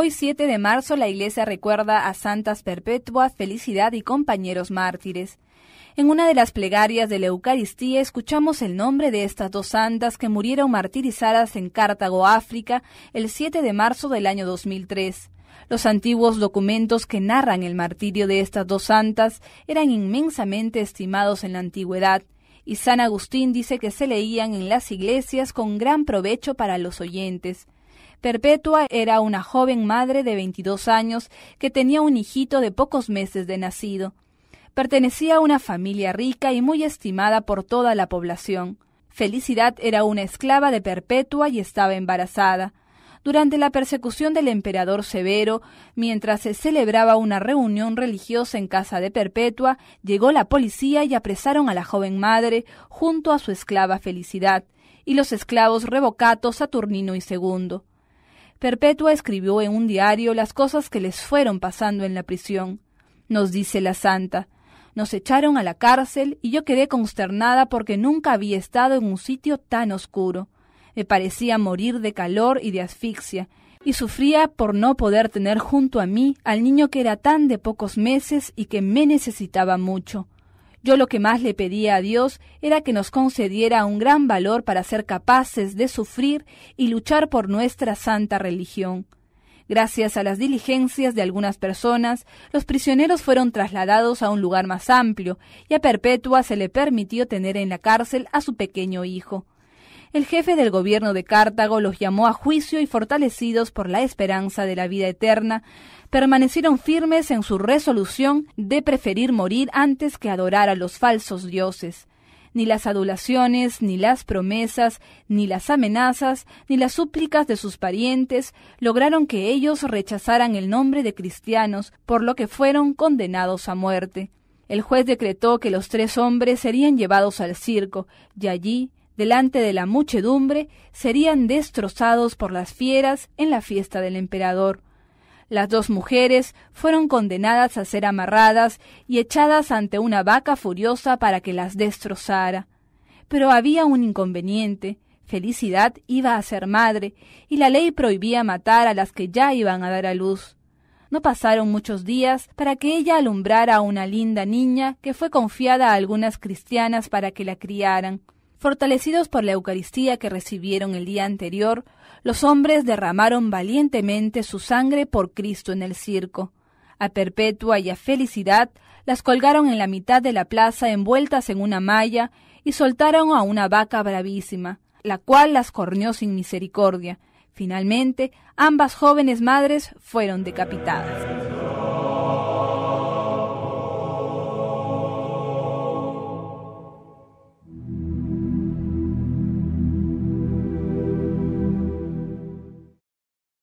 Hoy 7 de marzo la iglesia recuerda a Santas Perpetua, Felicidad y compañeros mártires. En una de las plegarias de la Eucaristía escuchamos el nombre de estas dos santas que murieron martirizadas en Cartago, África, el 7 de marzo del año 2003. Los antiguos documentos que narran el martirio de estas dos santas eran inmensamente estimados en la antigüedad, y San Agustín dice que se leían en las iglesias con gran provecho para los oyentes. Perpetua era una joven madre de veintidós años que tenía un hijito de pocos meses de nacido. Pertenecía a una familia rica y muy estimada por toda la población. Felicidad era una esclava de Perpetua y estaba embarazada. Durante la persecución del emperador Severo, mientras se celebraba una reunión religiosa en casa de Perpetua, llegó la policía y apresaron a la joven madre junto a su esclava Felicidad y los esclavos Revocato, Saturnino y Segundo. Perpetua escribió en un diario las cosas que les fueron pasando en la prisión. Nos dice la santa, nos echaron a la cárcel y yo quedé consternada porque nunca había estado en un sitio tan oscuro. Me parecía morir de calor y de asfixia, y sufría por no poder tener junto a mí al niño que era tan de pocos meses y que me necesitaba mucho. Yo lo que más le pedía a Dios era que nos concediera un gran valor para ser capaces de sufrir y luchar por nuestra santa religión. Gracias a las diligencias de algunas personas, los prisioneros fueron trasladados a un lugar más amplio y a Perpetua se le permitió tener en la cárcel a su pequeño hijo el jefe del gobierno de Cartago los llamó a juicio y fortalecidos por la esperanza de la vida eterna, permanecieron firmes en su resolución de preferir morir antes que adorar a los falsos dioses. Ni las adulaciones, ni las promesas, ni las amenazas, ni las súplicas de sus parientes lograron que ellos rechazaran el nombre de cristianos, por lo que fueron condenados a muerte. El juez decretó que los tres hombres serían llevados al circo, y allí, delante de la muchedumbre, serían destrozados por las fieras en la fiesta del emperador. Las dos mujeres fueron condenadas a ser amarradas y echadas ante una vaca furiosa para que las destrozara. Pero había un inconveniente. Felicidad iba a ser madre, y la ley prohibía matar a las que ya iban a dar a luz. No pasaron muchos días para que ella alumbrara a una linda niña que fue confiada a algunas cristianas para que la criaran. Fortalecidos por la Eucaristía que recibieron el día anterior, los hombres derramaron valientemente su sangre por Cristo en el circo. A Perpetua y a Felicidad las colgaron en la mitad de la plaza envueltas en una malla y soltaron a una vaca bravísima, la cual las corneó sin misericordia. Finalmente, ambas jóvenes madres fueron decapitadas.